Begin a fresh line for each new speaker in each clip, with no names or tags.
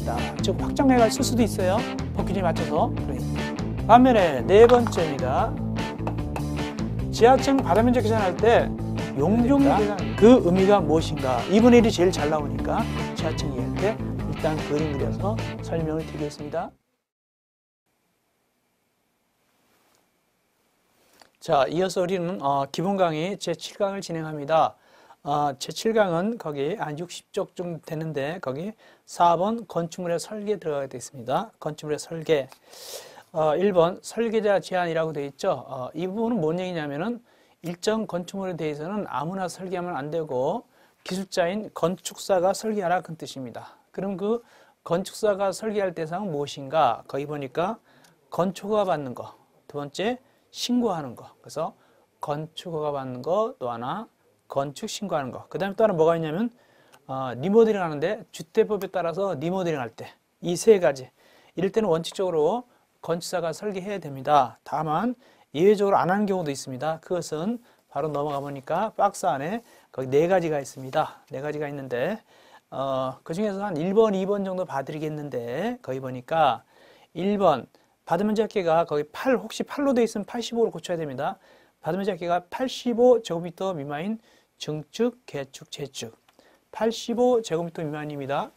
있다. 즉 확장해가 쓸 수도 있어요. 버킷이 맞춰서. 네. 반면에 네 번째입니다. 지하층 바다 면적 계산할 때 용적률 그러니까. 계산 그 의미가 무엇인가? 2분의 1이 제일 잘 나오니까 지하층 이해할 때 일단 그림 그려서 설명을 드리겠습니다. 자, 이어서 우리는 어, 기본 강의 제7강을 진행합니다. 어, 아, 제7강은 거기 한 60쪽쯤 되는데 거기 4번 건축물의 설계 들어가게 되어 있습니다. 건축물의 설계 어, 1번 설계자 제한이라고 되어 있죠. 어, 이 부분은 뭔 얘기냐면은 일정 건축물에 대해서는 아무나 설계하면 안 되고 기술자인 건축사가 설계하라 그 뜻입니다. 그럼 그 건축사가 설계할 대상은 무엇인가? 거기 보니까 건축허가 받는 거, 두 번째 신고하는 거, 그래서 건축허가 받는 거 또 하나 건축 신고하는 거. 그 다음에 또 하나 뭐가 있냐면 어, 리모델링 하는데 주택법에 따라서 리모델링 할 때 이 세 가지 이럴 때는 원칙적으로 건축사가 설계해야 됩니다. 다만 예외적으로 안 하는 경우도 있습니다. 그것은 바로 넘어가 보니까 박스 안에 거기 네 가지가 있습니다. 네 가지가 있는데 어, 그 중에서 한 1번, 2번 정도 봐드리겠는데 거기 보니까 1번 받으면지 합계가 거기 8 혹시 8로 돼 있으면 85로 고쳐야 됩니다. 받으면지 합계가 85제곱미터 미만인 증축, 개축, 재축 85제곱미터 미만입니다.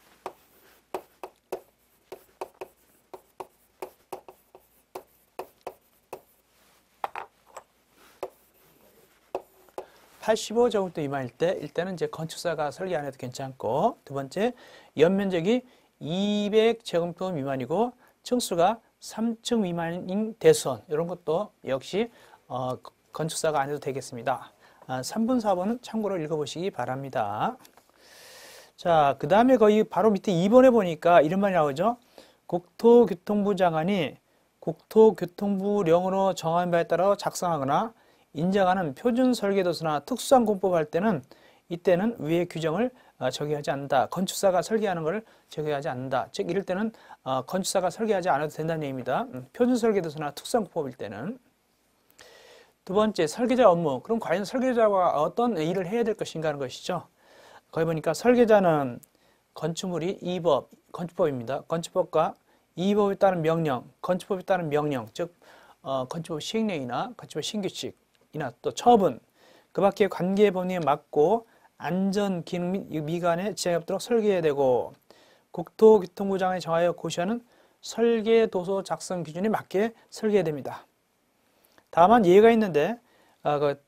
팔십오 제곱미터 이마일 때 일단은 이제 건축사가 설계 안 해도 괜찮고 두 번째 연면적이 이백 제곱미터 미만이고 층수가 삼층 미만인 대선 이런 것도 역시 어, 건축사가 안 해도 되겠습니다. 3번, 아, 4번은 참고로 읽어보시기 바랍니다. 자, 그 다음에 거의 바로 밑에 2번에 보니까 이런 말이 나오죠. 국토교통부 장관이 국토교통부령으로 정한 바에 따라 작성하거나 인정하는 표준 설계도서나 특수한 공법할 때는 이때는 위의 규정을 어, 적용하지 않는다. 건축사가 설계하는 것을 적용하지 않는다. 즉 이럴 때는 어, 건축사가 설계하지 않아도 된다는 얘기입니다. 음, 표준 설계도서나 특수한 공법일 때는 두 번째, 설계자 업무. 그럼 과연 설계자가 어떤 일을 해야 될 것인가 하는 것이죠. 거기 보니까 설계자는 건축물이 이법, 건축법입니다. 건축법과 이법에 따른 명령, 건축법에 따른 명령, 즉 어, 건축법 시행령이나 건축법 신규칙이나 또 처분, 그 밖에 관계 범위에 맞고 안전 기능 및 미관에 지하이도록 설계해야 되고 국토교통부장에 정하여 고시하는 설계 도서 작성 기준에 맞게 설계해야 됩니다. 다만 예외가 있는데 아, 그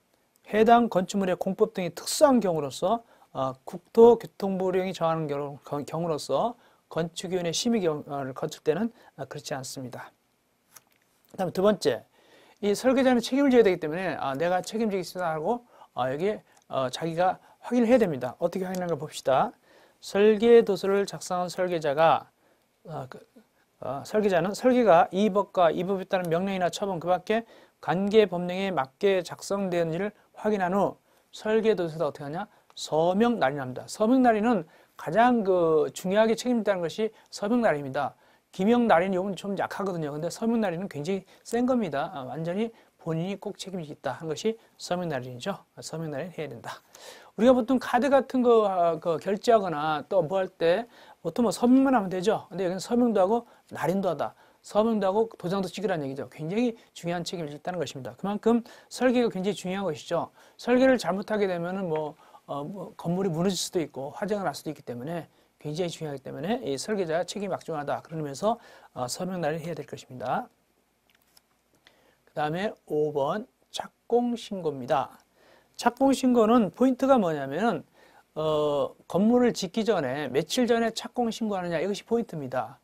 해당 건축물의 공법 등이 특수한 경우로서 아, 국토교통부령이 정하는 경우, 로서 건축위원회 심의를 거칠 때는 아, 그렇지 않습니다. 다음 두 번째, 이 설계자는 책임을 져야 되기 때문에 내가 책임지겠습니다 하고 여기 어, 자기가 확인을 해야 됩니다. 어떻게 확인하는가 봅시다. 설계 도서를 작성한 설계자가 어, 그, 어, 설계자는 설계가 이 법과 이 법에 따른 명령이나 처분 그 밖에 관계 법령에 맞게 작성되는지를 확인한 후 설계도에서 어떻게 하냐? 서명 날인합니다. 서명 날인은 가장 그 중요하게 책임진다는 것이 서명 날인입니다. 기명 날인 요건 좀 약하거든요. 근데 서명 날인은 굉장히 센 겁니다. 아, 완전히 본인이 꼭 책임지겠다 한 것이 서명 날인이죠. 아, 서명 날인 해야 된다. 우리가 보통 카드 같은 거 아, 그 결제하거나 또 뭐 할 때 보통 뭐 서명만 하면 되죠. 근데 여기는 서명도 하고 날인도 하다. 서명도 하고 도장도 찍으라는 얘기죠. 굉장히 중요한 책임을 있다는 것입니다. 그만큼 설계가 굉장히 중요한 것이죠. 설계를 잘못하게 되면은 뭐, 어, 뭐 건물이 무너질 수도 있고 화재가 날 수도 있기 때문에 굉장히 중요하기 때문에 이 설계자 책임이 막중하다. 그러면서 어, 서명날을 해야 될 것입니다. 그 다음에 5번 착공신고입니다. 착공신고는 포인트가 뭐냐면은 어, 건물을 짓기 전에 며칠 전에 착공 신고하느냐 이것이 포인트입니다.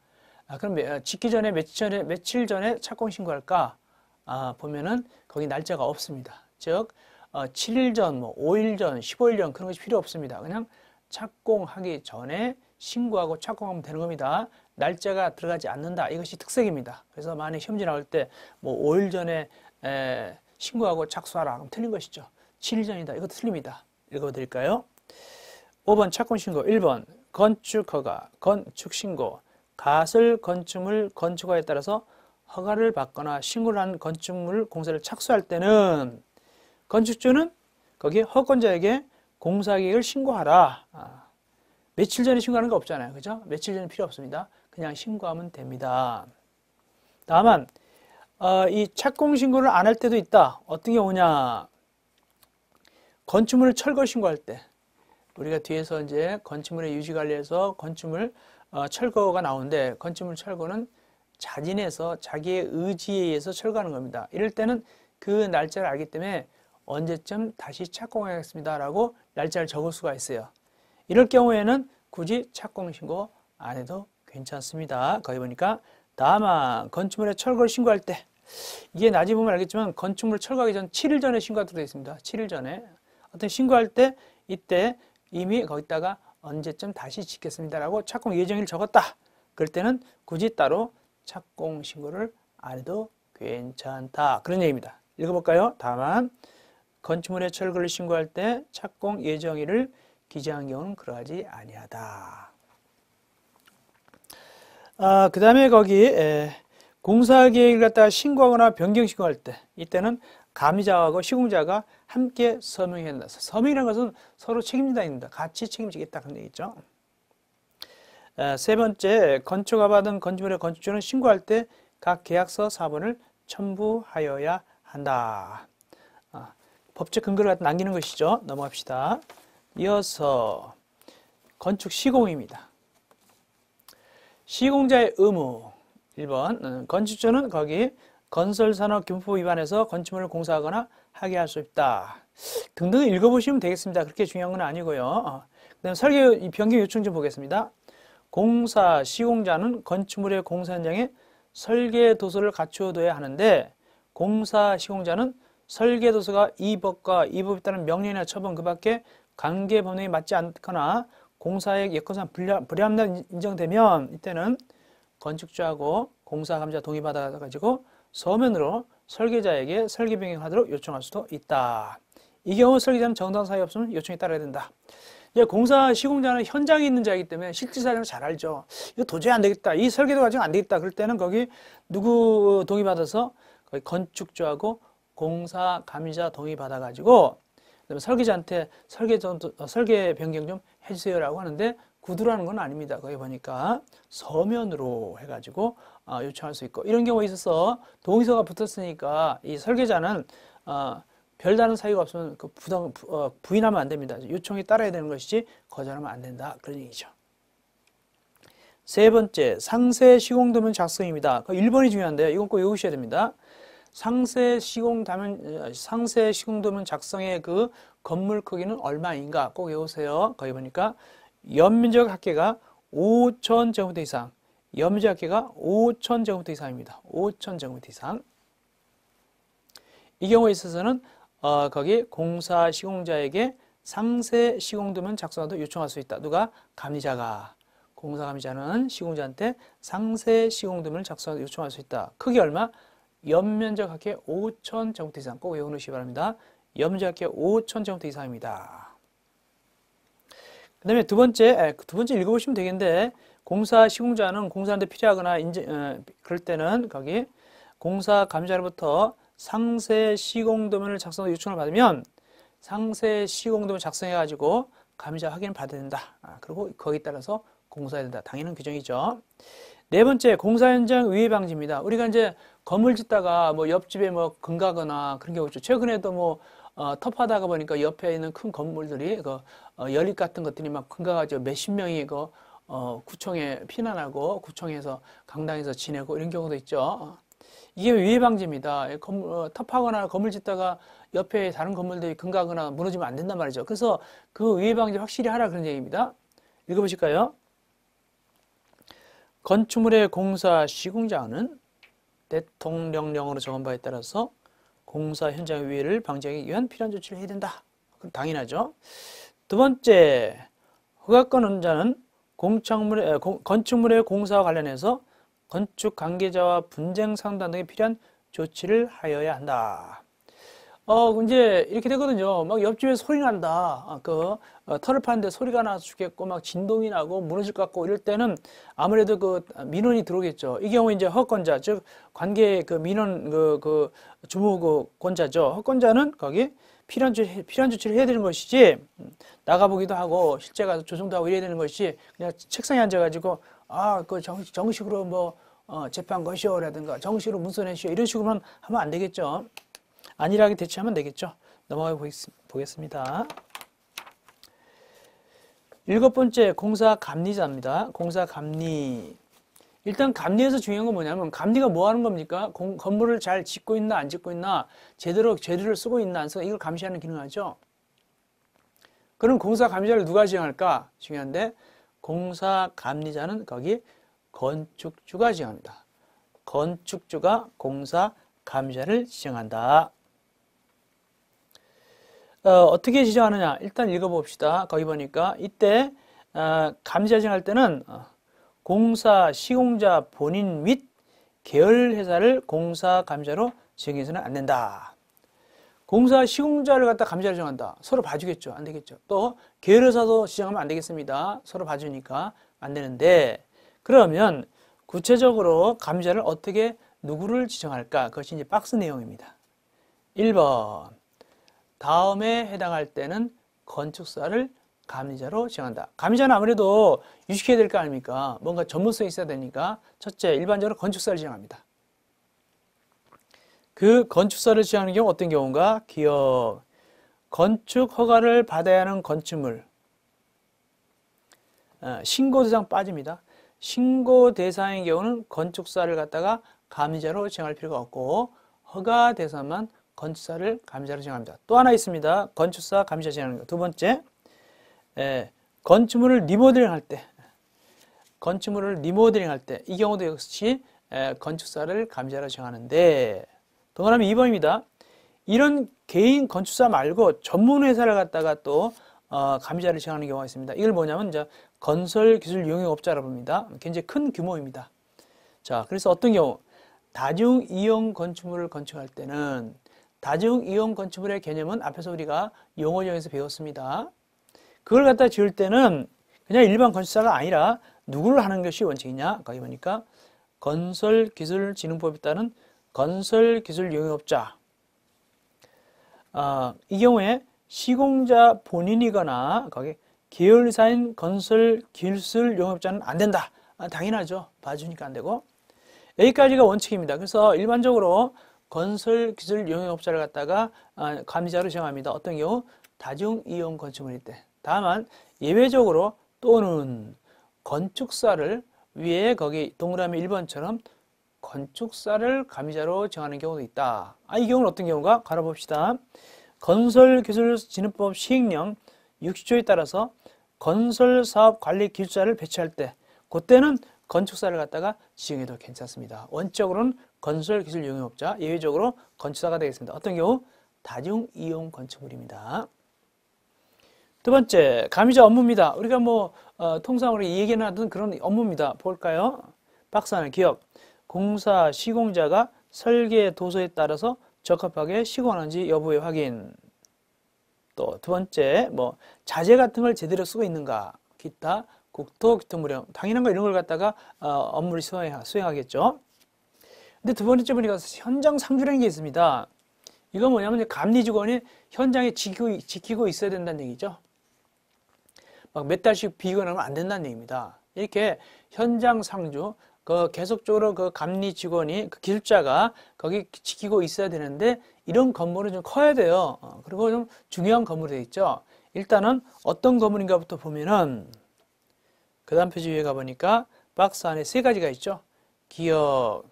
아, 그럼 아, 짓기 전에 며칠 전에 며칠 전에 착공 신고할까? 아, 보면은 거기 날짜가 없습니다. 즉 어, 7일 전, 뭐 5일 전, 15일 전 그런 것이 필요 없습니다. 그냥 착공하기 전에 신고하고 착공하면 되는 겁니다. 날짜가 들어가지 않는다. 이것이 특색입니다. 그래서 만약 시험지 나올 때 뭐 5일 전에 에, 신고하고 착수하라. 그럼 틀린 것이죠. 7일 전이다. 이것도 틀립니다. 읽어드릴까요? 5번 착공 신고 1번 건축허가 건축 신고 가설 건축물 건축화에 따라서 허가를 받거나 신고를 한 건축물 공사를 착수할 때는 건축주는 거기에 허권자에게 공사계획을 신고하라. 아, 며칠 전에 신고하는 거 없잖아요. 그죠? 며칠 전에 필요 없습니다. 그냥 신고하면 됩니다. 다만 어, 이 착공 신고를 안 할 때도 있다. 어떤 경우냐? 건축물을 철거 신고할 때 우리가 뒤에서 이제 건축물의 유지 관리에서 건축물 어, 철거가 나오는데 건축물 철거는 자진해서 자기의 의지에 의해서 철거하는 겁니다. 이럴 때는 그 날짜를 알기 때문에 언제쯤 다시 착공하겠습니다라고 날짜를 적을 수가 있어요. 이럴 경우에는 굳이 착공 신고 안 해도 괜찮습니다. 거기 보니까 다만 건축물의 철거를 신고할 때 이게 나중에 보면 알겠지만 건축물 철거하기 전 7일 전에 신고가 들어있습니다. 7일 전에 어떤 신고할 때 이때 이미 거기다가 언제쯤 다시 짓겠습니다라고 착공 예정일 적었다. 그럴 때는 굳이 따로 착공 신고를 안 해도 괜찮다. 그런 얘기입니다. 읽어볼까요? 다만 건축물의 철거를 신고할 때 착공 예정일을 기재한 경우는 그러하지 아니하다. 아, 그 다음에 거기 공사계획을 갖다가 신고하거나 변경신고할 때 이때는 감리자하고 시공자가 함께 서명해 한다. 서명이라는 것은 서로 책임진다. 같이 책임지겠다. 그런 얘기죠. 아, 세 번째, 건축가 받은 건축물의 건축주는 신고할 때 각 계약서 사본을 첨부하여야 한다. 아, 법적 근거를 남기는 것이죠. 넘어갑시다. 이어서 건축 시공입니다. 시공자의 의무 1번 음, 건축주는 거기 건설산업 기본법 위반해서 건축물을 공사하거나 하게 할 수 있다. 등등 읽어보시면 되겠습니다. 그렇게 중요한 건 아니고요. 어. 그다음 설계 변경 요청 좀 보겠습니다. 공사 시공자는 건축물의 공사 현장에 설계 도서를 갖추어둬야 하는데 공사 시공자는 설계 도서가 이 법과 이 법에 따른 명령이나 처분 그밖에 관계 범위에 맞지 않거나 공사의 예컨상 불합리한 인정되면 이때는 건축주하고 공사 감자 동의받아가지고 서면으로 설계자에게 설계 변경하도록 요청할 수도 있다. 이 경우 설계자는 정당 사유 없으면 요청이 따라야 된다. 이제 공사 시공자는 현장에 있는 자이기 때문에 실질 사정을 잘 알죠. 이거 도저히 안 되겠다. 이 설계도 가지고 안 되겠다. 그럴 때는 거기 누구 동의 받아서 거기 건축주하고 공사 감리자 동의 받아가지고 그다음에 설계자한테 설계 좀 어, 설계 변경 좀 해주세요라고 하는데 구두라는 건 아닙니다. 거기 보니까 서면으로 해가지고 어, 요청할 수 있고 이런 경우에 있어서 동의서가 붙었으니까 이 설계자는 어, 별다른 사유가 없으면 그 부당, 부, 어, 부인하면 안 됩니다. 요청이 따라야 되는 것이지 거절하면 안 된다. 그런 얘기죠. 세 번째, 상세 시공도면 작성입니다. 1번이 중요한데요. 이건 꼭 외우셔야 됩니다. 상세 시공 다면 상세 시공도면 작성의 그 건물 크기는 얼마인가 꼭 외우세요. 거기 보니까 연민족 합계가 5천 제곱미터 이상 연민족 합계가 5천 제곱미터 이상입니다. 5천 제곱미터 이상 이 경우에 있어서는 어, 거기 공사 시공자에게 상세 시공도면 작성하도 요청할 수 있다. 누가? 감리자가. 공사 감리자는 시공자한테 상세 시공도면 작성하도 요청할 수 있다. 크기 얼마? 연면적 합계 5천 제곱미터 이상 꼭외워시기 바랍니다. 연면적 합계 5천 제곱미터 이상입니다. 그 다음에 두 번째, 예, 두 번째 읽어보시면 되겠는데, 공사 시공자는 공사하는데 필요하거나 인제, 에, 어, 그럴 때는 거기 공사 감자로부터 상세 시공도면을 작성 요청을 받으면 상세 시공도면 작성해가지고 감자 확인을 받아야 된다. 아, 그리고 거기에 따라서 공사해야 된다. 당연한 규정이죠. 네 번째, 공사 현장 위해 방지입니다. 우리가 이제 건물 짓다가 뭐 옆집에 뭐 근가거나 그런 경우 있죠. 최근에도 뭐 어, 터프하다가 보니까 옆에 있는 큰 건물들이 그 어, 연립 같은 것들이 막 큰가가지고 몇십 명이 그 어, 구청에 피난하고 구청에서 강당에서 지내고 이런 경우도 있죠. 어, 이게 위해 방지입니다. 건물, 어, 탑하거나 건물 짓다가 옆에 다른 건물들이 근가하거나 무너지면 안 된단 말이죠. 그래서 그 위해 방지 확실히 하라 그런 얘기입니다. 읽어보실까요? 건축물의 공사 시공자는 대통령령으로 정한 바에 따라서 공사 현장 위해를 방지하기 위한 필요한 조치를 해야 된다. 당연하죠. 두 번째, 허가권 혼자는 공청물의, 건축물의 공사와 관련해서 건축 관계자와 분쟁 상담 등에 필요한 조치를 하여야 한다. 어, 이제 이렇게 되거든요. 막 옆집에 소리 난다. 아, 그, 어, 털을 파는데 소리가 나서 죽겠고, 막 진동이 나고, 무너질 것 같고, 이럴 때는 아무래도 그 민원이 들어오겠죠. 이 경우에 이제 허권자, 즉, 관계 그 민원 그, 그 주무 그 권자죠. 허권자는 거기 필요한, 조, 필요한 조치를 해야 되는 것이지, 음, 나가보기도 하고, 실제 가서 조정도 하고 이래야 되는 것이, 그냥 책상에 앉아가지고, 아, 그 정, 정식으로 뭐, 어, 재판 것이오 라든가, 정식으로 문서 내시오 이런 식으로만 하면 안 되겠죠. 안일하게 대처하면 되겠죠. 넘어가 보겠습니다. 일곱 번째 공사 감리자입니다. 공사 감리. 일단 감리에서 중요한 건 뭐냐면 감리가 뭐 하는 겁니까? 공, 건물을 잘 짓고 있나 안 짓고 있나 제대로 재료를 쓰고 있나 안 쓰고 이걸 감시하는 기능 하죠. 그럼 공사 감리자를 누가 지정할까? 중요한데 공사 감리자는 거기 건축주가 지정합니다. 건축주가 공사 감리자를 지정한다. 어, 떻게 지정하느냐 일단 읽어봅시다. 거기 보니까 이때 어, 감시자정할 때는 어, 공사 시공자 본인 및 계열 회사를 공사 감자로 지정해서는 안 된다. 공사 시공자를 갖다 감자를 정한다. 서로 봐주겠죠. 안 되겠죠. 또 계열 회사도 지정하면 안 되겠습니다. 서로 봐주니까 안 되는데 그러면 구체적으로 감자를 어떻게 누구를 지정할까? 그것이 이제 박스 내용입니다. 1번 다음에 해당할 때는 건축사를 감리자로 정한다. 감리자는 아무래도 유식해야 될 거 아닙니까? 뭔가 전문성이 있어야 되니까 첫째 일반적으로 건축사를 지정합니다. 그 건축사를 지정하는 경우 어떤 경우인가? 기업, 건축 허가를 받아야 하는 건축물, 아, 신고 대상 빠집니다. 신고 대상인 경우는 건축사를 갖다가 감리자로 정할 필요가 없고 허가 대상만 건축사를 감시자로 지정합니다. 또 하나 있습니다. 건축사 감시자 지정하는 거. 두 번째, 예, 건축물을 리모델링할 때, 건축물을 리모델링할 때, 이 경우도 역시 예, 건축사를 감시자로 지정하는데, 동그라미 2번입니다. 이런 개인 건축사 말고 전문 회사를 갖다가 또 어, 감시자를 지정하는 경우가 있습니다. 이걸 뭐냐면 이제 건설 기술 용역업자라고 봅니다. 굉장히 큰 규모입니다. 자, 그래서 어떤 경우 다중 이용 건축물을 건축할 때는 다중 이용 건축물의 개념은 앞에서 우리가 용어정에서 배웠습니다. 그걸 갖다 지을 때는 그냥 일반 건축사가 아니라 누구를 하는 것이 원칙이냐? 거기 보니까 건설기술진흥법에 따른 건설기술용역업자 어, 아, 이 경우에 시공자 본인이거나 거기 계열사인 건설기술용역업자는 안 된다. 아, 당연하죠. 봐주니까 안 되고 여기까지가 원칙입니다. 그래서 일반적으로 건설 기술 용역업자를 갖다가 아, 감리자로 정합니다 어떤 경우 다중 이용 건축물일 때. 다만 예외적으로 또는 건축사를 위에 거기 동그라미 1번처럼 건축사를 감리자로 정하는 경우도 있다. 아, 이 경우는 어떤 경우가? 갈아봅시다. 건설기술진흥법 시행령 60조에 따라서 건설사업관리기술자를 배치할 때 그때는 건축사를 갖다가 지정해도 괜찮습니다. 원적으로는 건설 기술 용역업자 예외적으로 건축사가 되겠습니다. 어떤 경우? 다중 이용 건축물입니다. 두 번째, 가미자 업무입니다. 우리가 뭐 어, 통상으로 얘기나 하던 그런 업무입니다. 볼까요? 박스 안에 기업, 공사, 시공자가 설계 도서에 따라서 적합하게 시공하는지 여부의 확인. 또 두 번째, 뭐 자재 같은 걸 제대로 쓰고 있는가, 기타, 국토, 교통무령, 당연한 거 이런 걸 갖다가 어, 업무를 수행하, 수행하겠죠. 근데 두 번째 보니까 현장 상주라는 게 있습니다. 이건 뭐냐면 감리 직원이 현장에 지키고, 지키고 있어야 된다는 얘기죠. 막 몇 달씩 비고 나면 안 된다는 얘기입니다. 이렇게 현장 상주, 그 계속적으로 그 감리 직원이 그 기술자가 거기 지키고 있어야 되는데 이런 건물은 좀 커야 돼요. 어, 그리고 좀 중요한 건물이 되어 있죠. 일단은 어떤 건물인가부터 보면은 그 다음 표지 위에 가보니까 박스 안에 세 가지가 있죠. 기업,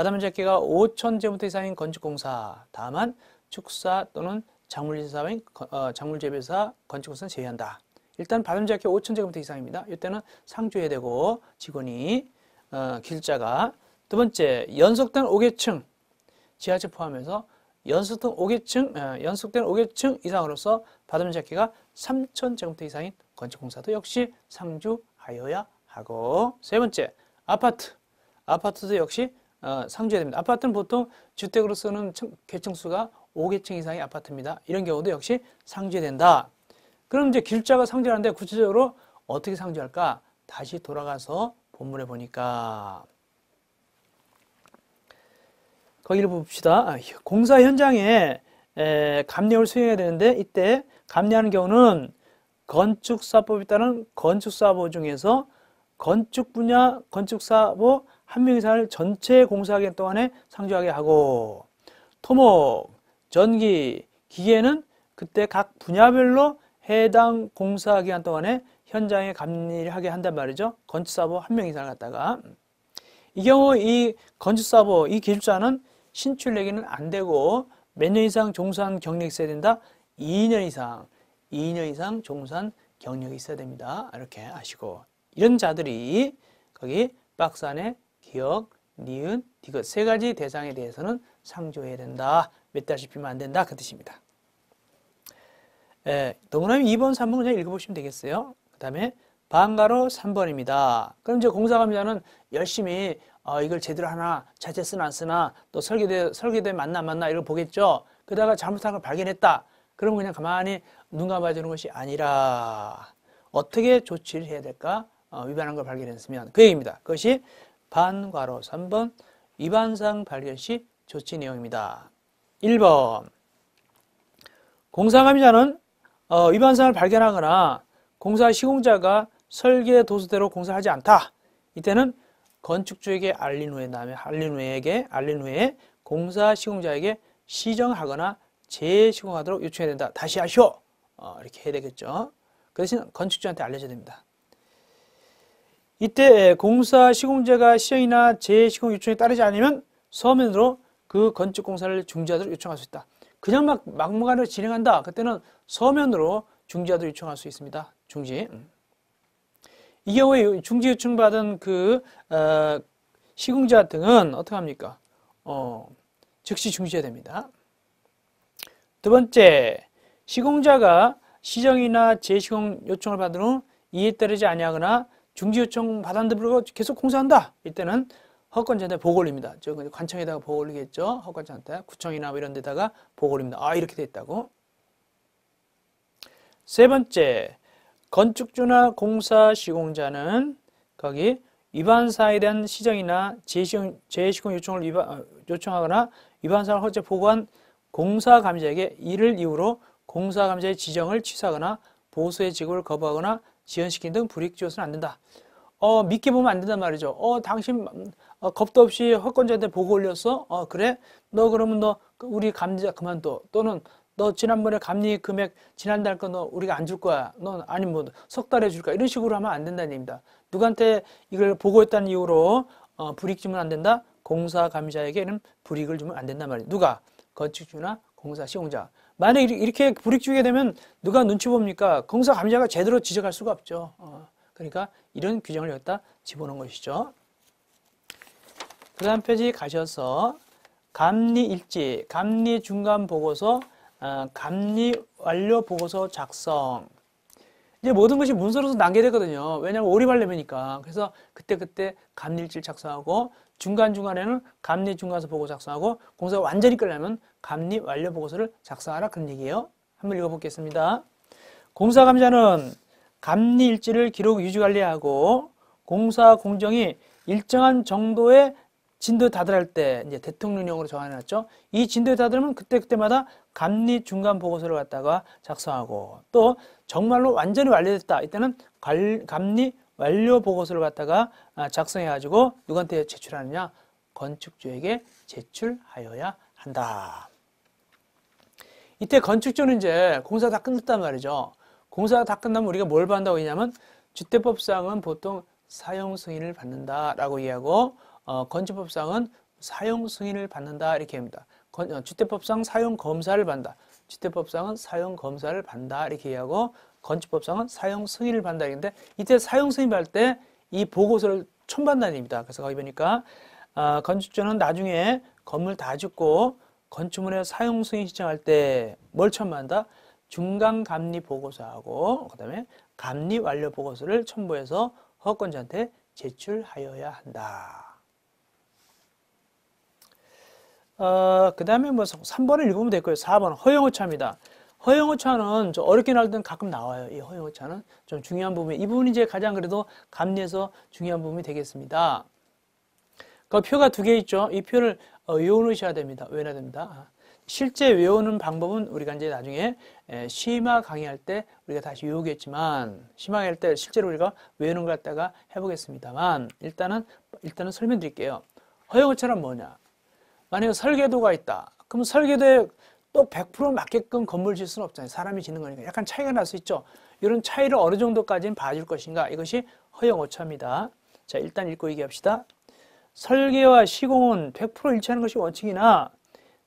바다면 잡기가 5천 제부터 이상인 건축공사 다만 축사 또는 작물재사인 어, 작물재배사 건축공사는 제외한다. 일단 바다면 잡기 5천 제곱미터 이상입니다. 이때는 상주해야 되고 직원이 어, 길자가 두 번째 연속된 5계층 지하철 포함해서 연속된 5계층 어, 연속된 5계층 이상으로서 바다면 잡기가 3천 제곱미터 이상인 건축공사도 역시 상주하여야 하고 세 번째 아파트 아파트도 역시 어, 상주해야 됩니다. 아파트는 보통 주택으로 쓰는 계층수가 5계층 이상의 아파트입니다. 이런 경우도 역시 상주해야 된다. 그럼 이제 길자가 상주하는데 구체적으로 어떻게 상주할까? 다시 돌아가서 본문에 보니까 거기를 봅시다. 아, 공사 현장에 감리를 수행해야 되는데 이때 감리하는 경우는 건축사법에 따른 건축사보 중에서 건축 분야 건축사보 한명이사를 전체 공사기간 동안에 상주하게 하고 토목, 전기, 기계는 그때 각 분야별로 해당 공사기간 동안에 현장에 감리를 하게 한단 말이죠. 건축사보 한 명 이상을 갖다가 이 경우 이 건축사보 이 기술자는 신출 내기는 안 되고 몇 년 이상 종산 경력이 있어야 된다. 2년 이상, 2년 이상 종산 경력이 있어야 됩니다. 이렇게 아시고 이런 자들이 거기 박스 안에 기억, 니은, 디귿 세 가지 대상에 대해서는 상조해야 된다. 몇다시피면안 된다. 그 뜻입니다. 예, 동그라미 2번, 3번 그냥 읽어보시면 되겠어요. 그 다음에 방가로 3번입니다. 그럼 이제 공사감자는 열심히 어, 이걸 제대로 하나, 자체 쓰나 안 쓰나, 또 설계돼, 설계돼 맞나 맞나 이걸 보겠죠. 그러다가 잘못한 걸 발견했다. 그러면 그냥 가만히 눈 감아주는 것이 아니라 어떻게 조치를 해야 될까? 어, 위반한 걸 발견했으면 그 얘기입니다. 그것이 반괄호 3번 위반상 발견 시 조치 내용입니다. 1번 공사감리자는 어, 위반상을 발견하거나 공사 시공자가 설계 도수대로 공사하지 않다. 이때는 건축주에게 알린 후에 다음에 알린 후에게 알린 후에 공사 시공자에게 시정하거나 재시공하도록 요청해야 된다. 다시 하시오. 어, 이렇게 해야 되겠죠. 그 대신 건축주한테 알려줘야 됩니다. 이때 공사 시공제가 시행이나 재시공 요청에 따르지 않으면 서면으로 그 건축 공사를 중지하도록 요청할 수 있다. 그냥 막 막무가내로 진행한다. 그때는 서면으로 중지하도록 요청할 수 있습니다. 중지. 이 경우에 중지 요청 받은 그 어, 시공자 등은 어떻게 합니까? 어, 즉시 중지해야 됩니다. 두 번째, 시공자가 시정이나 재시공 요청을 받은 후 이에 따르지 아니하거나 중지 요청 받았는데 계속 공사한다. 이때는 허권자한테 보고 올립니다. 저 관청에다가 보고 올리겠죠. 허권자한테 구청이나 뭐 이런 데다가 보고 올립니다. 아 이렇게 돼 있다고. 세 번째, 건축주나 공사 시공자는 거기 위반 사에 대한 시정이나 재시공, 재시공 요청을 위반, 어, 요청하거나 위반 사항을 허재 보고한 공사 감자에게 이를 이유로 공사 감자의 지정을 취소하거나 보수의 지급을 거부하거나 지연시킨 키등 불이익 지어서는 안 된다. 어, 믿게 보면 안 된단 말이죠. 어, 당신 어, 겁도 없이 허권자한테 보고 올렸어? 어, 그래? 너 그러면 너 우리 감리자 그만둬. 또는 너 지난번에 감리 금액 지난달 거 너 우리가 안 줄 거야. 넌 아니 뭐석 달에 줄까? 이런 식으로 하면 안 된다는 얘기입니다. 누구한테 이걸 보고했다는 이유로 어, 불이익 주면 안 된다. 공사 감리자에게는 불이익을 주면 안 된단 말이에요. 누가 건축주나 공사 시공자. 만약 이렇게 불익 주게 되면 누가 눈치 봅니까? 검사 감자가 제대로 지적할 수가 없죠. 어, 그러니까 이런 규정을 여기다 집어넣은 것이죠. 그 다음 페이지 가셔서 감리일지, 감리중간보고서, 어, 감리완료보고서 작성 이제 모든 것이 문서로서 남게 되거든요. 왜냐하면 오리발레매니까. 그래서 그때그때 감리일지를 작성하고 중간중간에는 감리 중간서 보고 작성하고 공사가 완전히 끝나면 감리 완료 보고서를 작성하라 그런 얘기예요. 한번 읽어보겠습니다. 공사 감자는 감리 일지를 기록 유지 관리하고 공사 공정이 일정한 정도의 진도에 다들할때 이제 대통령령으로 정해놨죠. 이 진도에 다들르면 그때그때마다 감리 중간 보고서를 갖다가 작성하고 또 정말로 완전히 완료됐다. 이때는 감리 완료 보고서를 갖다가 아, 작성해 가지고 누구한테 제출하느냐 건축주에게 제출하여야 한다. 이때 건축주는 이제 공사 다 끝났단 말이죠. 공사 다 끝나면 우리가 뭘 받는다고 했냐면 주택법상은 보통 사용 승인을 받는다라고 이해하고 어, 건축법상은 사용 승인을 받는다 이렇게 합니다. 어, 주택법상 사용 검사를 받는다. 주택법상은 사용 검사를 받는다 이렇게 이해하고 건축법상은 사용 승인을 받는 날는데 이때 사용 승인할 때 이 보고서를 첨부 날입니다. 그래서 거기 보니까 아, 건축주는 나중에 건물 다 짓고 건축물의 사용 승인 신청할 때 뭘 첨부한다? 중간 감리 보고서하고 그다음에 감리 완료 보고서를 첨부해서 허권자한테 제출하여야 한다. 어, 그 다음에 뭐 3번을 읽으면 될 거예요. 4번 허용호차입니다. 허영어차는 어렵게 날올때 가끔 나와요. 이 허영어차는 좀 중요한 부분이 이 부분이 이제 가장 그래도 감리에서 중요한 부분이 되겠습니다. 그 표가 두 개 있죠. 이 표를 어, 외워놓으셔야 됩니다. 외워야 됩니다. 아, 실제 외우는 방법은 우리가 이제 나중에 심화 강의할 때 우리가 다시 외우겠지만 심화 강의할 때 실제로 우리가 외우는 걸 갖다가 해보겠습니다만 일단은 일단은 설명드릴게요. 허영어차는 뭐냐? 만약에 설계도가 있다. 그럼 설계도에 또100% 맞게끔 건물 질 수는 없잖아요. 사람이 짓는 거니까 약간 차이가 날 수 있죠. 이런 차이를 어느 정도까지는 봐줄 것인가 이것이 허용오차입니다자 일단 읽고 얘기합시다. 설계와 시공은 100% 일치하는 것이 원칙이나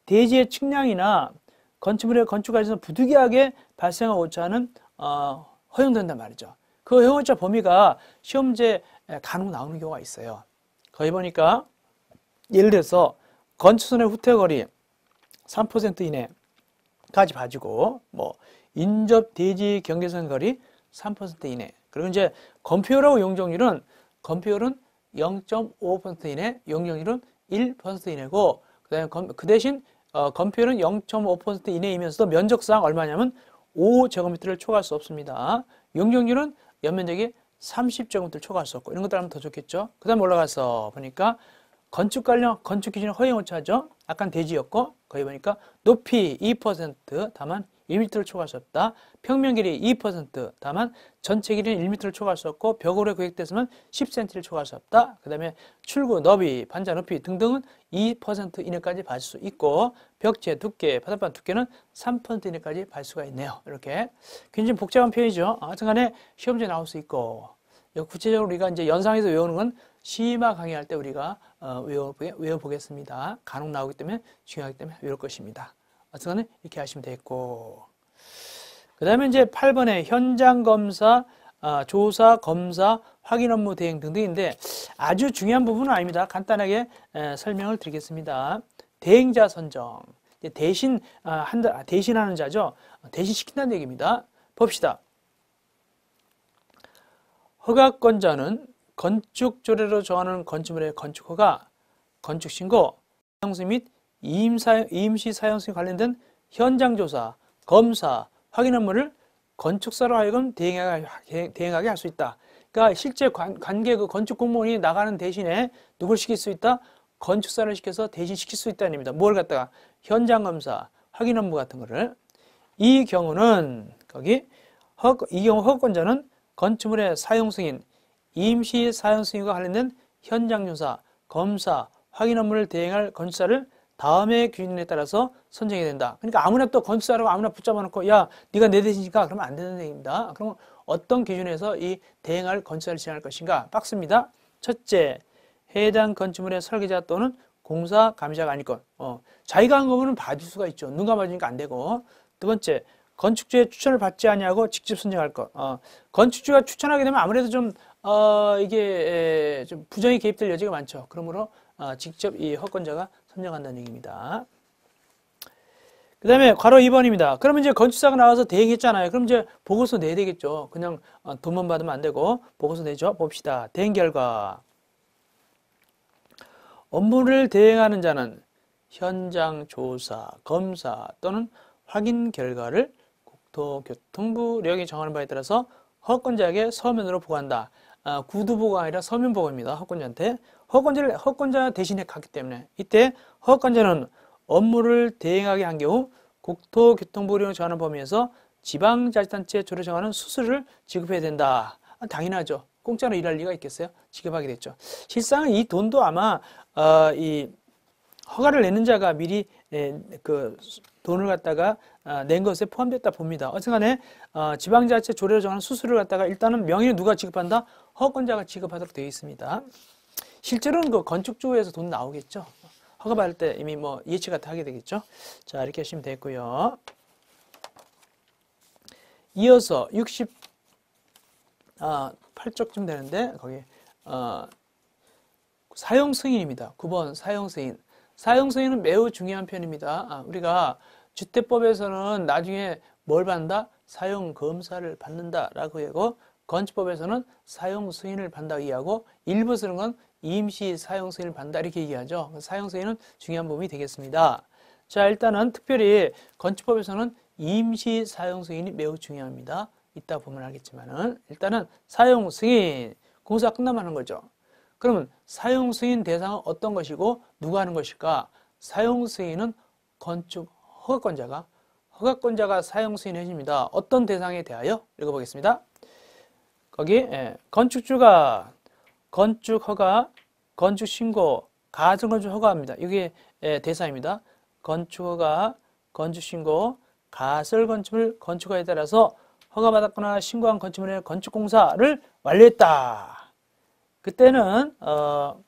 대지의 측량이나 건축물의 건축 과정에서 부득이하게 발생한 오차는 어, 허용된단 말이죠. 그 허용오차 범위가 시험제 간혹 나오는 경우가 있어요. 거기 보니까 예를 들어서 건축선의 후퇴거리 3% 이내까지 봐주고 뭐 인접 대지 경계선 거리 3% 이내 그리고 이제 건폐율하고 용적률은 건폐율은 0.5% 이내 용적률은 1% 이내고 그다음에 건, 그 대신 어, 건폐율은 0.5% 이내이면서도 면적상 얼마냐면 5제곱미터를 초과할 수 없습니다. 용적률은 연면적이 30제곱미터를 초과할 수 없고 이런 것들 하면 더 좋겠죠. 그 다음 에 올라가서 보니까 건축 관련 건축 기준 허용 오차죠. 약간 대지였고 거기 보니까 높이 2% 다만 1m를 초과할 수 없다. 평면 길이 2% 다만 전체 길이는 1m를 초과할 수 없고 벽으로 구획됐으면 10cm를 초과할 수 없다. 그 다음에 출구 너비, 반자 높이 등등은 2% 이내까지 받을 수 있고 벽체 두께, 바닥판 두께는 3% 이내까지 받을 수가 있네요. 이렇게 굉장히 복잡한 표현이죠. 하여튼간에 시험지에 나올 수 있고 구체적으로 우리가 이제 연상에서 외우는 건 심화 강의할 때 우리가 어, 외워보, 겠습니다 간혹 나오기 때문에 중요하기 때문에 외울 것입니다. 어쨌거나 이렇게 하시면 되겠고. 그 다음에 이제 8번에 현장 검사, 어, 조사, 검사, 확인 업무 대행 등등인데 아주 중요한 부분은 아닙니다. 간단하게 설명을 드리겠습니다. 대행자 선정. 대신, 어, 아, 대신하는 자죠. 대신 시킨다는 얘기입니다. 봅시다. 허가권자는 건축 조례로 정하는 건축물의 건축 허가, 건축 신고, 사용승 및 임사, 임시 사용성에 관련된 현장 조사, 검사, 확인 업무를 건축사로 하여금 대행하게, 대행하게 할 수 있다. 그러니까 실제 관, 관계 그 건축 공무원이 나가는 대신에 누굴 시킬 수 있다? 건축사를 시켜서 대신 시킬 수 있다는 겁니다. 뭘 갖다가 현장 검사, 확인 업무 같은 거를 이 경우는 거기 허, 이 경우 허권자는 건축물의 사용 성인 임시 사용 승인과 관련된 현장 조사, 검사, 확인 업무를 대행할 건축사를 다음의 기준에 따라서 선정해야 된다. 그러니까 아무나 또 건축사라고 아무나 붙잡아놓고 야 네가 내 대신이니까 그러면 안 되는 얘기입니다. 그럼 어떤 기준에서 이 대행할 건축사를 지정할 것인가? 빡습니다. 첫째, 해당 건축물의 설계자 또는 공사 감시자가 아닐 것. 어, 자기가 한 거면 봐줄 수가 있죠. 눈 감아주니까 안 되고. 두 번째, 건축주의 추천을 받지 않냐고 직접 선정할 것. 어, 건축주가 추천하게 되면 아무래도 좀 어, 이게 좀 부정이 개입될 여지가 많죠. 그러므로 어, 직접 이 허권자가 선정한다는 얘기입니다. 그 다음에 괄호 2번입니다. 그러면 이제 건축사가 나와서 대행했잖아요. 그럼 이제 보고서 내야 되겠죠. 그냥 어, 돈만 받으면 안 되고 보고서 내죠. 봅시다. 대행 결과. 업무를 대행하는 자는 현장 조사, 검사 또는 확인 결과를 국토교통부령이 정하는 바에 따라서 허권자에게 서면으로 보고한다. 아, 구두보가 아니라 서면보입니다. 허권자한테 허권자를 허권자 대신에 갔기 때문에 이때 허권자는 업무를 대행하게 한 경우 국토교통부령 정하는 범위에서 지방자치단체 조례 정하는 수수료를 지급해야 된다. 아, 당연하죠. 공짜로 일할 리가 있겠어요? 지급하게 됐죠. 실상이 돈도 아마 어, 이 허가를 내는 자가 미리 에, 예, 그 돈을 갖다가 어, 낸 것에 포함됐다 봅니다. 어쨌간에 든 어, 지방자치조례를 정하는 수수료를 갖다가 일단은 명의는 누가 지급한다? 허권자가 지급하도록 되어 있습니다. 실제로는 그 건축주에서 돈 나오겠죠. 허가 받을 때 이미 뭐 예치가 다 하게 되겠죠. 자 이렇게 하시면 되고요. 이어서 60 아, 8쪽쯤 되는데 거기 어, 사용 승인입니다. 9번 사용 승인. 사용 승인은 매우 중요한 편입니다. 아, 우리가 주택법에서는 나중에 뭘 받는다? 사용 검사를 받는다라고 하고 건축법에서는 사용 승인을 판다 이해하고 일부 쓰는 건 임시 사용 승인을 판다 이렇게 얘기하죠. 사용 승인은 중요한 부분이 되겠습니다. 자 일단은 특별히 건축법에서는 임시 사용 승인이 매우 중요합니다. 이따 보면 알겠지만은 일단은 사용 승인 공사 끝나면 하는 거죠. 그러면 사용 승인 대상은 어떤 것이고 누가 하는 것일까? 사용 승인은 건축 허가권자가 허가권자가 사용 승인해 줍니다. 어떤 대상에 대하여 읽어보겠습니다. 거기 예, 건축주가 건축 허가, 건축 신고, 가설건축 허가입니다. 이게 예, 대상입니다. 건축 허가, 건축 신고, 가설 건축물 건축가에 따라서 허가받았거나 신고한 건축물의 건축공사를 완료했다. 그때는 어,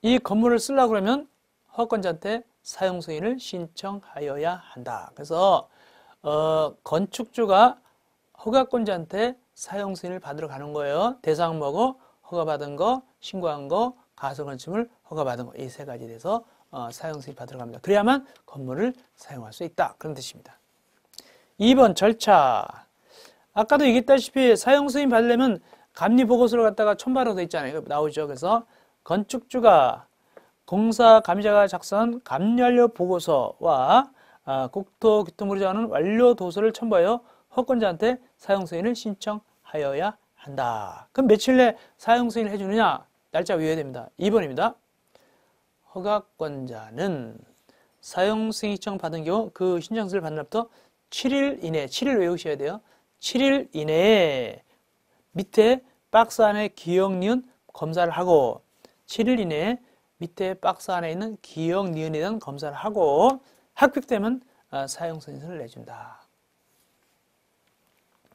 이 건물을 쓰려고 그러면 허권자한테 사용승인을 신청하여야 한다. 그래서 어, 건축주가 허가권자한테 사용 승인을 받으러 가는 거예요. 대상 뭐고 허가받은 거, 신고한 거, 가소관심을 허가받은 거 이 세 가지 에대해서 어, 사용 승인 받으러 갑니다. 그래야만 건물을 사용할 수 있다 그런 뜻입니다. 2번 절차 아까도 얘기했다시피 사용 승인 받으려면 감리 보고서를 갖다가 첨부하라고 돼 있잖아요. 나오죠. 그래서 건축주가 공사 감리자가 작성한 감리 완료 보고서와 아, 국토교통부장는 완료 도서를 첨부하여 허권자한테 사용승인을 신청하여야 한다. 그럼 며칠 내에 사용승인을 해주느냐? 날짜 외워야 됩니다. 2번입니다. 허가권자는 사용승인 신청 받은 경우 그 신청서를 받는 날부터 7일 이내, 7일 외우셔야 돼요. 7일 이내에 밑에 박스 안에 기억, 니은 검사를 하고 7일 이내에 밑에 박스 안에 있는 기억, 니은에 대한 검사를 하고 합격되면 아, 사용승인서를 내준다.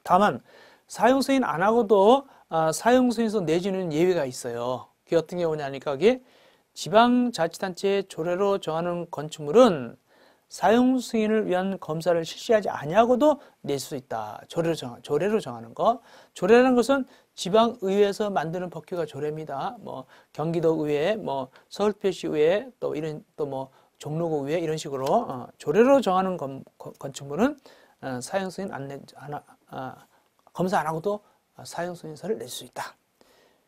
다만 사용승인안 하고도 아, 사용수에서 내주는 예외가 있어요. 그게 어떤 경우냐니까 하 그게 지방자치단체 의 조례로 정하는 건축물은 사용 승인을 위한 검사를 실시하지 아니하고도 낼 수 있다. 조례로, 정하, 조례로 정하는 거. 조례라는 것은 지방의회에서 만드는 법규가 조례입니다. 뭐 경기도의회, 뭐서울특시의회또 이런 또 뭐 종로구의회 이런 식으로 어, 조례로 정하는 건, 건축물은 어, 사형수인 안내 아, 검사 안 하고도 어, 사형수인서를 낼 수 있다.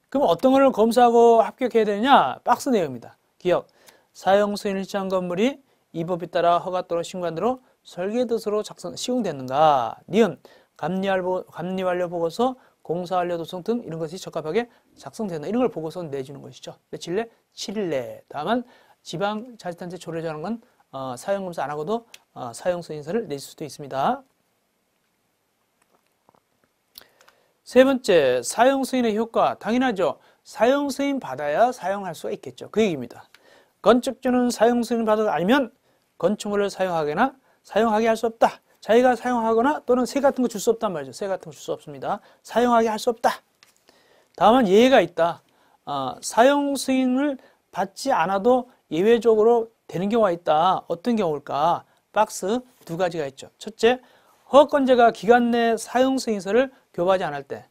그럼 어떤 걸 검사하고 합격해야 되느냐? 박스 내용입니다. 기억. 사형수인 일장 건물이 이 법에 따라 허가 또는 신관으로 설계도서로 작성, 시공됐는가? 니은. 감리할보 감리완료 보고서, 공사완료 도성등 이런 것이 적합하게 작성됐나? 이런 걸 보고서 내주는 것이죠. 며칠 내? 7일 내. 다만, 지방 자치단체 조례자는 건 어, 사용검사안 하고도 어, 사용승인서를 내실 수도 있습니다. 세 번째, 사용서인의 효과. 당연하죠. 사용서인 받아야 사용할 수가 있겠죠. 그 얘기입니다. 건축주는 사용서인 받아도 알면 건축물을 사용하거나 사용하게 할 수 없다. 자기가 사용하거나 또는 세 같은 거 줄 수 없단 말이죠. 세 같은 거 줄 수 없습니다. 사용하게 할 수 없다. 다만 예외가 있다. 어, 사용 승인을 받지 않아도 예외적으로 되는 경우가 있다. 어떤 경우일까? 박스 두 가지가 있죠. 첫째, 허가권자가 기간 내 사용승인서를 교부하지 않을 때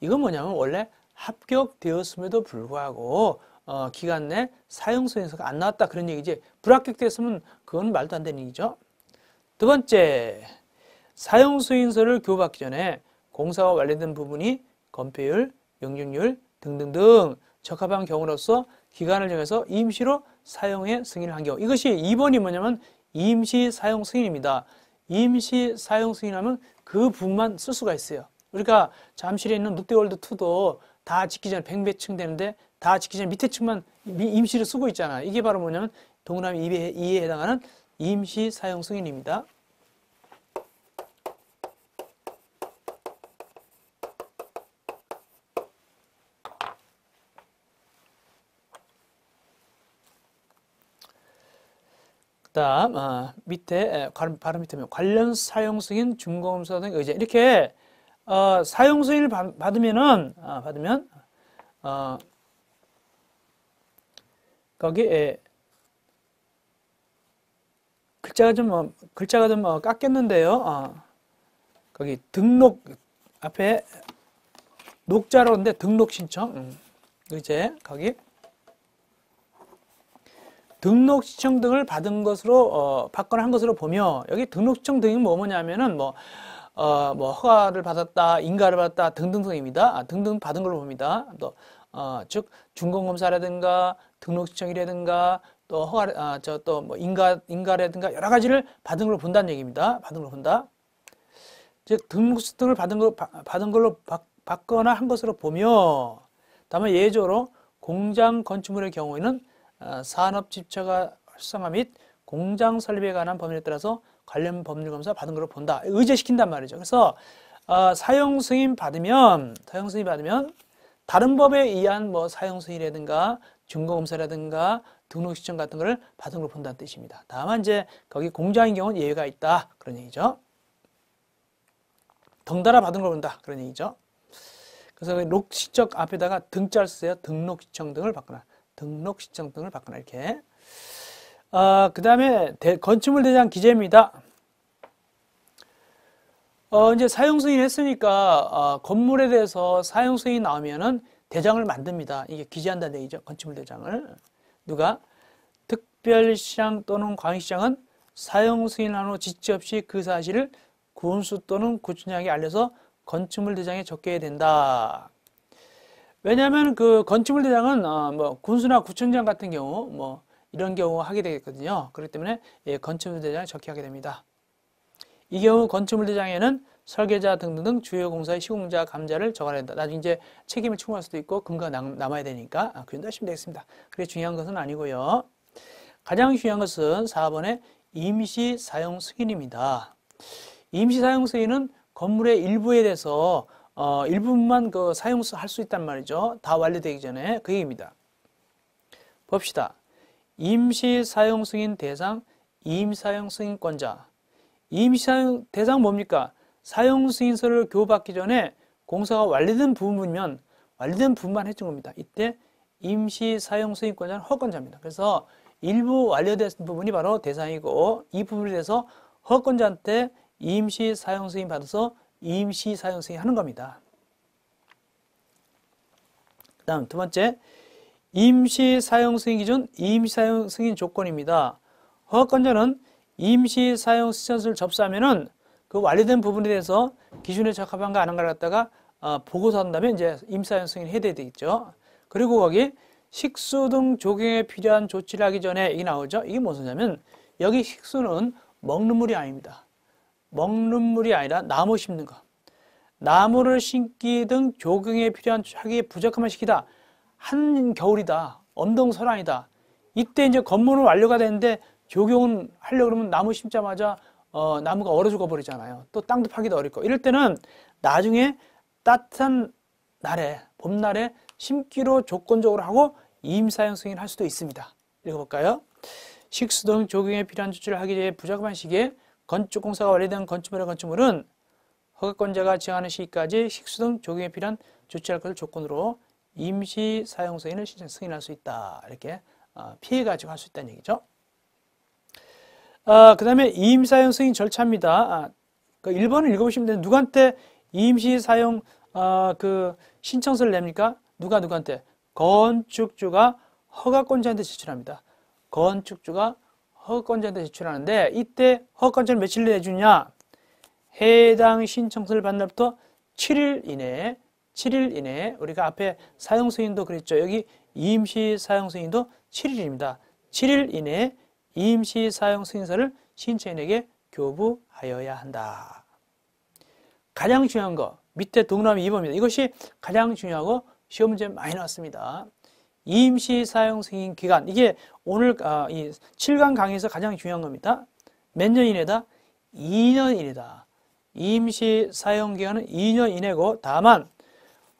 이건 뭐냐면 원래 합격되었음에도 불구하고 어, 기간 내 사용승인서가 안 나왔다 그런 얘기지 불합격됐으면 그건 말도 안 되는 얘기죠. 두 번째, 사용승인서를 교부받기 전에 공사와 관련된 부분이 건폐율, 영준율 등등등 적합한 경우로서 기간을 정해서 임시로 사용해 승인한 을 경우 이것이 2번이 뭐냐면 임시 사용 승인입니다. 임시 사용 승인하면 그 부분만 쓸 수가 있어요. 그러니까 잠실에 있는 롯데월드2도 다 짓기 전에 100매층 되는데 다 짓기 전에 밑에 층만 임시로 쓰고 있잖아. 이게 바로 뭐냐면 동남라미 2에 해당하는 임시 사용 승인입니다. 그 다음 어, 밑에 바로 밑에 관련 사용승인 준검사 등 의제 이렇게 어, 사용승인을 받으면은 아, 받으면 어, 거기에 글자가 좀 어, 글자가 좀 어, 깎였는데요. 어, 거기 등록 앞에 녹자로 인데 등록 신청 음. 이제 거기 등록 시청 등을 받은 것으로 어, 받거나 한 것으로 보며 여기 등록 시청 등이 뭐 뭐냐면은 뭐 어, 뭐 허가를 받았다, 인가를 받았다 등등 등입니다. 아, 등등 받은 걸로 봅니다. 또 어, 즉준공 검사라든가 등록 시청이라든가 또 허가 아, 저 또 뭐 인가 인가라든가 여러 가지를 받은 걸로 본다는 얘기입니다. 받은 걸로 본다. 즉 등록 시청 등을 받은 걸로 바, 받은 걸로 받, 받거나 한 것으로 보며 다만 예외적으로 공장 건축물의 경우에는 아, 산업 집체가 활성화 및 공장 설립에 관한 법률에 따라서 관련 법률 검사 받은 걸로 본다. 의제시킨단 말이죠. 그래서 어, 사용 승인 받으면 사용 승인 받으면 다른 법에 의한 뭐 사용 승인이라든가 증거 검사라든가 등록 시청 같은 거를 받은 걸로 본다는 뜻입니다. 다만 이제 거기 공장인 경우는 예외가 있다. 그런 얘기죠. 덩달아 받은 걸 본다. 그런 얘기죠. 그래서 록 그 시적 앞에다가 등자를 쓰세요. 등록 시청 등을 받거나 등록 신청등을 받거나 이렇게 아, 그 다음에 건축물 대장 기재입니다. 어, 이제 사용 승인 했으니까 어, 건물에 대해서 사용 승인 나오면은 대장을 만듭니다. 이게 기재한다는 얘기죠. 건축물 대장을 누가 특별시장 또는 광역시장은 사용 승인한 후 지체 없이 그 사실을 구원수 또는 구청장에 알려서 건축물 대장에 적게 된다. 왜냐하면 그 건축물 대장은 어, 뭐 군수나 구청장 같은 경우 뭐 이런 경우 하게 되겠거든요. 그렇기 때문에 예, 건축물 대장에 적게 하게 됩니다. 이 경우 건축물 대장에는 설계자 등등등 주요 공사의 시공자 감자를 적어야 된다. 나중에 이제 책임을 충분할 수도 있고 금가 남, 남아야 되니까 아, 그정도하시면 되겠습니다. 그래 중요한 것은 아니고요. 가장 중요한 것은 4번의 임시 사용 승인입니다. 임시 사용 승인은 건물의 일부에 대해서 어, 일부분만 그 사용할 수 있단 말이죠. 다 완료되기 전에 그 얘기입니다. 봅시다. 임시 사용 승인 대상, 임 사용 승인권자. 임시 사용 대상 뭡니까? 사용 승인서를 교부받기 전에 공사가 완료된 부분이면 완료된 부분만 해준 겁니다. 이때 임시 사용 승인권자는 허권자입니다. 그래서 일부 완료된 부분이 바로 대상이고 이 부분에 대해서 허권자한테 임시 사용 승인 받아서 임시사 현상이 하는 겁니다. 그 다음 두 번째 임시사용 승인 기준 임시사용 승인 조건입니다. 허가권자는 임시사용 승인서를 접수하면은 그 완료된 부분에 대해서 기준에 적합한가 안 한가를 갖다가 어, 보고서 한다면 이제 임시사용 승인 해야 되겠죠. 그리고 거기 식수 등 조경에 필요한 조치를 하기 전에 이게 나오죠. 이게 무슨 냐면 여기 식수는 먹는 물이 아닙니다. 먹는 물이 아니라 나무 심는 것. 나무를 심기 등 조경에 필요한 자기 부적함을 시키다. 한 겨울이다. 엄동설왕이다. 이때 이제 건물은 완료가 되는데 조경은 하려고 그러면 나무 심자마자 어, 나무가 얼어 죽어버리잖아요. 또 땅도 파기도 어렵고. 이럴 때는 나중에 따뜻한 날에, 봄날에 심기로 조건적으로 하고 임사형 승인할 수도 있습니다. 읽어볼까요? 식수등 조경에 필요한 조치를 하기 위해 부작한 시기에 건축 공사가 완료된 건축물의 건축물은 허가권자가 정하는 시기까지 식수 등 조경에 필요한 조치할 것을 조건으로 임시 사용 승인을 신청 승인할 수 있다. 이렇게 어, 피해 가지고 할 수 있다는 얘기죠. 아, 어, 그 다음에 임사용 승인 절차입니다. 아, 그 1번을 읽어보시면 돼요. 누구한테 임시사용 아, 어, 그 신청서를 냅니까? 누가 누구한테? 건축주가 허가권자한테 제출합니다. 건축주가 허가권자한테 제출하는데 이때 허가권자를 며칠 내에 주냐? 해당 신청서를 받는 날부터 7일 이내에 7일 이내에 우리가 앞에 사용 승인도 그랬죠. 여기 임시 사용 승인도 7일입니다. 7일 이내에 임시 사용 승인서를 신청인에게 교부하여야 한다. 가장 중요한 거 밑에 동그라미 2번입니다. 이것이 가장 중요하고 시험 문제 많이 나왔습니다. 임시 사용 승인 기간 이게 오늘 아, 이 7강 강의에서 가장 중요한 겁니다. 몇 년 이내다? 2년 이내다. 임시 사용 기간은 2년 이내고 다만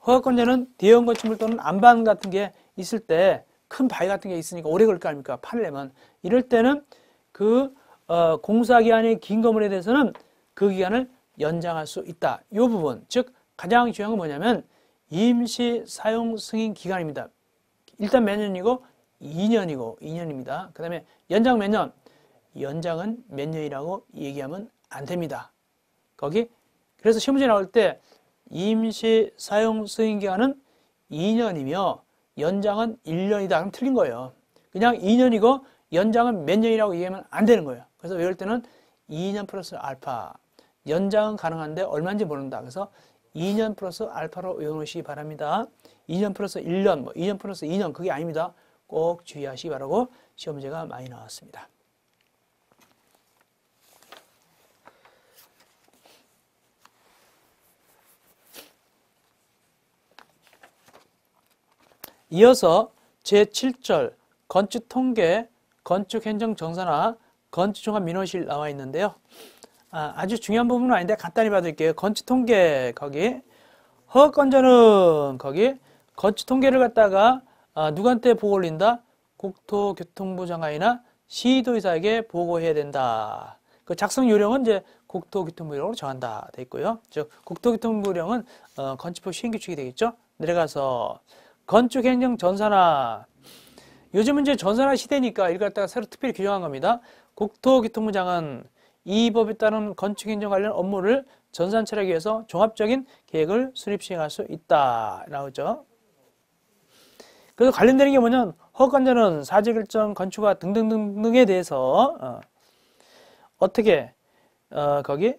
허가권자는 대형 건축물 또는 안방 같은 게 있을 때 큰 바위 같은 게 있으니까 오래 걸릴 거 아닙니까? 팔려면 이럴 때는 그 어, 공사 기간이긴 건물에 대해서는 그 기간을 연장할 수 있다. 이 부분 즉 가장 중요한 건 뭐냐면 임시 사용 승인 기간입니다. 일단 몇 년이고 2년이고 2년입니다. 그 다음에 연장 몇 년? 연장은 몇 년이라고 얘기하면 안 됩니다. 거기 그래서 시험지 나올 때 임시 사용 승인 기간은 2년이며 연장은 1년이다. 그럼 틀린 거예요. 그냥 2년이고 연장은 몇 년이라고 얘기하면 안 되는 거예요. 그래서 외울 때는 2년 플러스 알파. 연장은 가능한데 얼마인지 모른다. 그래서 2년 플러스 알파로 외워놓시기 바랍니다. 2년 플러스 1년, 뭐 2년 플러스 2년 그게 아닙니다. 꼭 주의하시기 바라고 시험 문제가 많이 나왔습니다. 이어서 제7절 건축통계, 건축행정정산화, 건축종합민원실 나와 있는데요. 아, 주 중요한 부분은 아닌데 간단히 봐드릴게요. 건축통계 거기, 허건전은 거기, 거치 통계를 갖다가 아, 누구한테 보고 올린다? 국토교통부 장관이나 시도의사에게 보고해야 된다. 그 작성 요령은 이제 국토교통부령으로 정한다 돼 있고요. 즉 국토교통부령은 어, 건축법 시행규칙이 되겠죠. 내려가서 건축행정 전산화 요즘은 이제 전산화 시대니까 이걸 갖다가 새로 특별히 규정한 겁니다. 국토교통부 장은 이 법에 따른 건축행정 관련 업무를 전산철학에 의해서 종합적인 계획을 수립 시행할 수 있다. 라고 하죠. 그래서 관련되는 게 뭐냐면 허가관절은 사지결정, 건축화 등등등등에 대해서 어, 떻게 어, 거기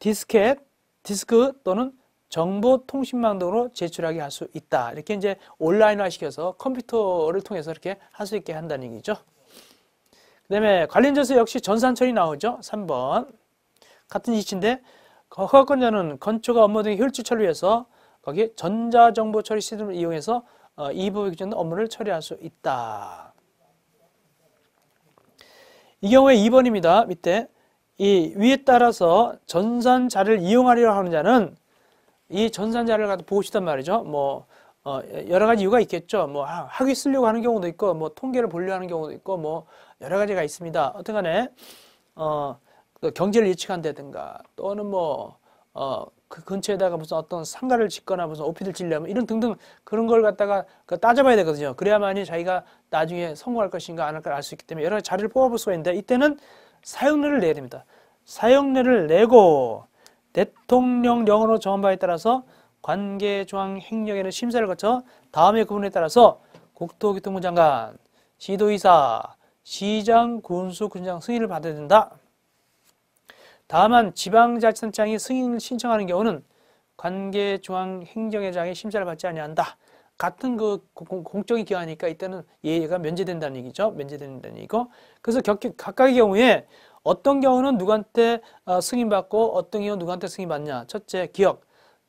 디스켓, 디스크 또는 정보통신망 등으로 제출하게 할 수 있다. 이렇게 이제 온라인화 시켜서 컴퓨터를 통해서 이렇게 할 수 있게 한다는 얘기죠. 그 다음에 관련돼세 역시 전산처리 나오죠. 3번. 같은 이치인데 허가권자는 건축과 업무 등 효율 지출을 위해서 거기에 전자정보 처리 시스템을 이용해서 어, 이법의 규정된 업무를 처리할 수 있다. 이 경우에 2번입니다. 밑에 이 위에 따라서 전산자를 이용하려 하는 자는 이 전산자를 갖다 보고 단 말이죠. 뭐 어, 여러 가지 이유가 있겠죠. 뭐 학위 쓰려고 하는 경우도 있고, 뭐 통계를 보려 하는 경우도 있고, 뭐 여러 가지가 있습니다. 어쨌간에 어, 경제를 예측한다든가 또는 뭐 어, 그 근처에다가 무슨 어떤 상가를 짓거나 무슨 오피를 짓려면 이런 등등 그런 걸 갖다가 그 따져봐야 되거든요. 그래야만이 자기가 나중에 성공할 것인가 안 할까 알 수 있기 때문에 여러 가지 자리를 뽑아볼 수가 있는데 이때는 사용료를 내야 됩니다. 사용료를 내고 대통령령으로 정한 바에 따라서 관계조항 행령에는 심사를 거쳐 다음의 구분에 따라서 국토교통부 장관, 시도이사 시장, 군수, 군장 승인을 받아야 된다. 다만 지방자치단장이 승인을 신청하는 경우는 관계중앙행정회장의 심사를 받지 아니한다. 같은 그 공적인 기관이니까 이때는 예외가 면제된다는 얘기죠. 면제된다는 얘기고. 그래서 각각의 경우에 어떤 경우는 누구한테 어, 승인받고 어떤 경우는 누구한테 승인받냐. 첫째, 기억.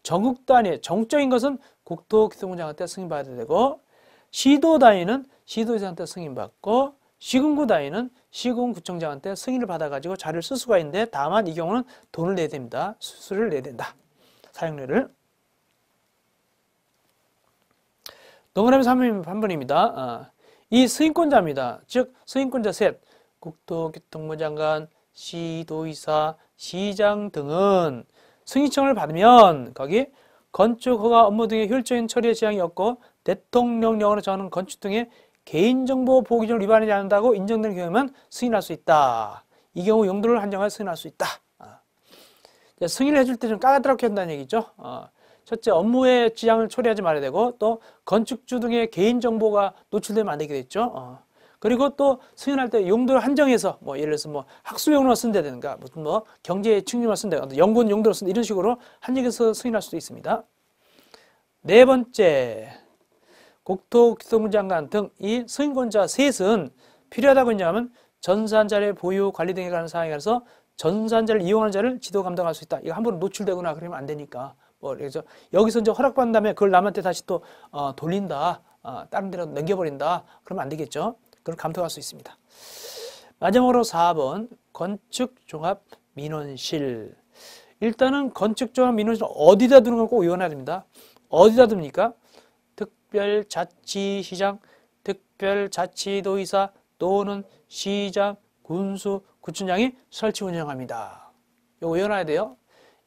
전국 단위, 정적인 것은 국토교통부장한테 승인받아야 되고 시도 단위는 시도의사한테 승인받고 시군구 단위는 시군구청장한테 승인을 받아가지고 자료를 쓸 수가 있는데 다만 이 경우는 돈을 내야 됩니다. 수수료를 내야 된다. 사용료를. 동그라미 3번입니다. 아, 이 승인권자입니다. 즉 승인권자 셋, 국토교통부 장관, 시도의사, 시장 등은 승인청을 받으면 거기 건축허가 업무 등의 효율적인 처리의 지향이 없고 대통령령으로 정하는 건축 등의 개인정보 보호기준을 위반하지 않는다고 인정되는 경우에만 승인할 수 있다. 이 경우 용도를 한정하여 승인할 수 있다. 어. 승인을 해줄 때 좀 까다롭게 한다는 얘기죠. 어. 첫째, 업무의 지향을 초래하지 말아야 되고 또 건축주 등의 개인정보가 노출되면 안 되게 됐죠. 어. 그리고 또 승인할 때 용도를 한정해서 뭐 예를 들어서 뭐 학술용으로 쓴다든가 무슨 뭐 경제 의 측면으로 쓴다든가 연구원 용도로 쓴다 이런 식으로 한정해서 승인할 수도 있습니다. 네 번째, 국토 기통부 장관 등 이 승인권자 셋은 필요하다고 했냐면 전산자의 보유 관리 등에 관한 사항에 관해서 전산자를 이용하는 자를 지도 감당할 수 있다. 이거 한번 노출되거나 그러면 안 되니까. 뭐 그래서 여기서 이제 허락받은 다음에 그걸 남한테 다시 또 어, 돌린다. 어, 다른 데로 넘겨버린다. 그러면 안 되겠죠. 그걸 감독할 수 있습니다. 마지막으로 4번 건축종합 민원실. 일단은 건축종합 민원실 어디다 두는 걸꼭 의원해야 됩니다. 어디다 둡니까? 특별자치시장, 특별자치도의사 또는 시장, 군수, 구청장이 설치 운영합니다. 이거 외워놔야 돼요.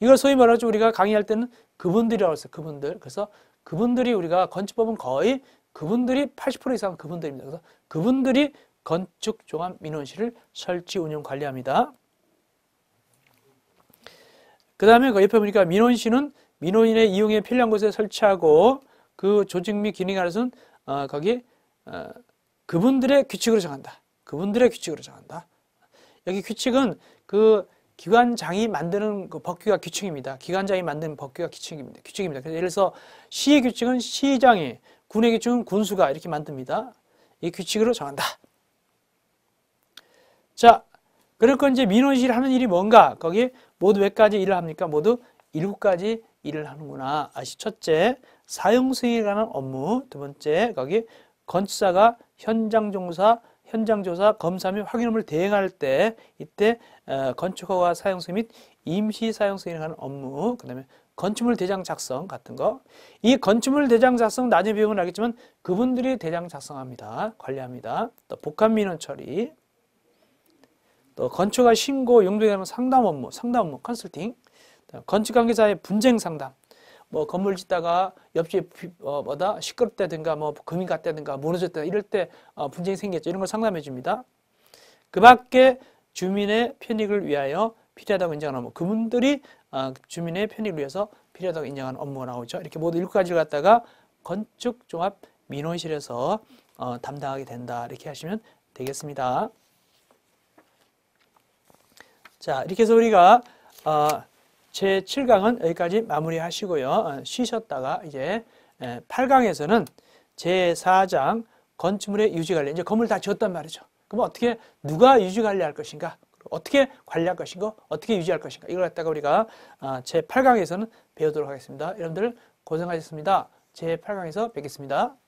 이걸 소위 말하죠. 우리가 강의할 때는 그분들이라고 했어요. 그분들. 그래서 그분들이 우리가 건축법은 거의 그분들이 80% 이상 그분들입니다. 그래서 그분들이 건축종합민원실을 설치, 운영, 관리합니다. 그 다음에 그 옆에 보니까 민원실은 민원인의 이용에 필요한 곳에 설치하고 그 조직 및 기능 안에서는 어, 거기 어, 그분들의 규칙으로 정한다. 그분들의 규칙으로 정한다. 여기 규칙은 그 기관장이 만드는 그 법규가 규칙입니다. 기관장이 만드는 법규가 규칙입니다. 규칙입니다. 그래서 예를 들어서 시의 규칙은 시장이, 군의 규칙은 군수가 이렇게 만듭니다. 이 규칙으로 정한다. 자, 그러니 이제 민원실 하는 일이 뭔가? 거기 모두 몇 가지 일을 합니까? 모두 일곱 가지 일을 하는구나. 아시 첫째, 사용승에 관한 업무 두 번째 거기 건축사가 현장종사 현장조사 검사 및 확인 업무를 대행할 때 이때 어, 건축허가 사용승 및 임시 사용승에 관한 업무 그 다음에 건축물 대장 작성 같은 거. 이 건축물 대장 작성 나중에 비용은 알겠지만 그분들이 대장 작성합니다. 관리합니다. 또 복합 민원 처리. 또 건축가 신고 용도에 관한 상담 업무, 상담 업무 컨설팅. 건축 관계자의 분쟁 상담. 뭐 건물 짓다가 옆집 어, 뭐다 시끄럽다든가 뭐 금이 갔다든가 무너졌다 이럴 때 어, 분쟁이 생겼죠. 이런 걸 상담해 줍니다. 그 밖에 주민의 편익을 위하여 필요하다고 인정하는 업무. 그분들이 어, 주민의 편익을 위해서 필요하다고 인정하는 업무가 나오죠. 이렇게 모두 일곱 가지를 갖다가 건축종합 민원실에서 어, 담당하게 된다. 이렇게 하시면 되겠습니다. 자, 이렇게 해서 우리가 어, 제 7강은 여기까지 마무리하시고요. 어, 쉬셨다가 이제 8강에서는 제 4장 건축물의 유지 관리 이제 건물 다 지었단 말이죠. 그럼 어떻게 누가 유지 관리할 것인가? 어떻게 관리할 것인가? 어떻게 유지할 것인가? 이걸 갖다가 우리가 어, 제 8강에서는 배우도록 하겠습니다. 여러분들 고생하셨습니다. 제 8강에서 뵙겠습니다.